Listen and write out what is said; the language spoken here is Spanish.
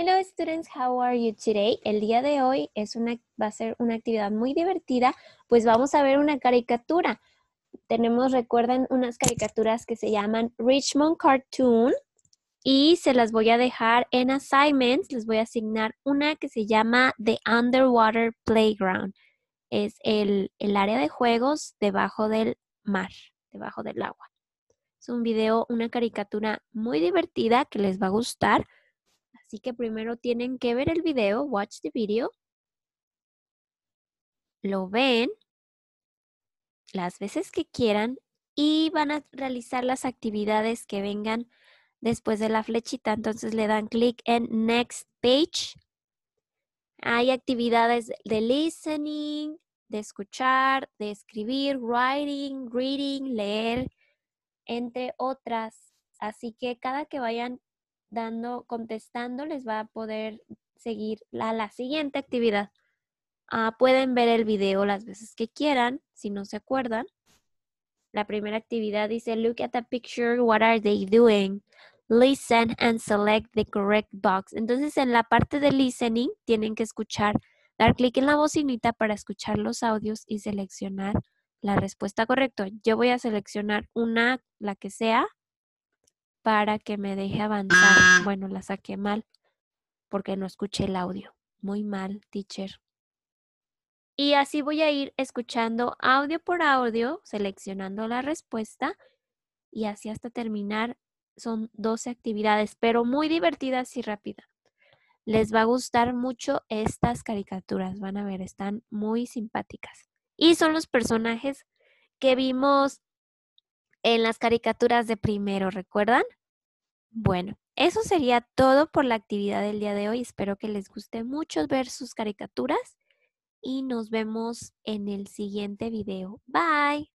Hello students, how are you today? El día de hoy es una, va a ser una actividad muy divertida, pues vamos a ver una caricatura. Tenemos, recuerden, unas caricaturas que se llaman Richmond Cartoon y se las voy a dejar en assignments. Les voy a asignar una que se llama The Underwater Playground. Es el, el área de juegos debajo del mar, debajo del agua. Es un video, una caricatura muy divertida que les va a gustar. Así que primero tienen que ver el video, watch the video. Lo ven las veces que quieran y van a realizar las actividades que vengan después de la flechita. Entonces le dan clic en Next Page. Hay actividades de listening, de escuchar, de escribir, writing, reading, leer, entre otras. Así que cada que vayan dando, contestando, les va a poder seguir a la siguiente actividad. Ah, pueden ver el video las veces que quieran, si no se acuerdan. La primera actividad dice, look at the picture, what are they doing? Listen and select the correct box. Entonces, en la parte de listening, tienen que escuchar, dar clic en la bocinita para escuchar los audios y seleccionar la respuesta correcta. Yo voy a seleccionar una, la que sea, para que me deje avanzar. Ah. Bueno, la saqué mal porque no escuché el audio. Muy mal, teacher. Y así voy a ir escuchando audio por audio, seleccionando la respuesta y así hasta terminar. Son 12 actividades, pero muy divertidas y rápidas. Les va a gustar mucho estas caricaturas, van a ver, están muy simpáticas. Y son los personajes que vimos en las caricaturas de primero, ¿recuerdan? Bueno, eso sería todo por la actividad del día de hoy. Espero que les guste mucho ver sus caricaturas y nos vemos en el siguiente video. Bye.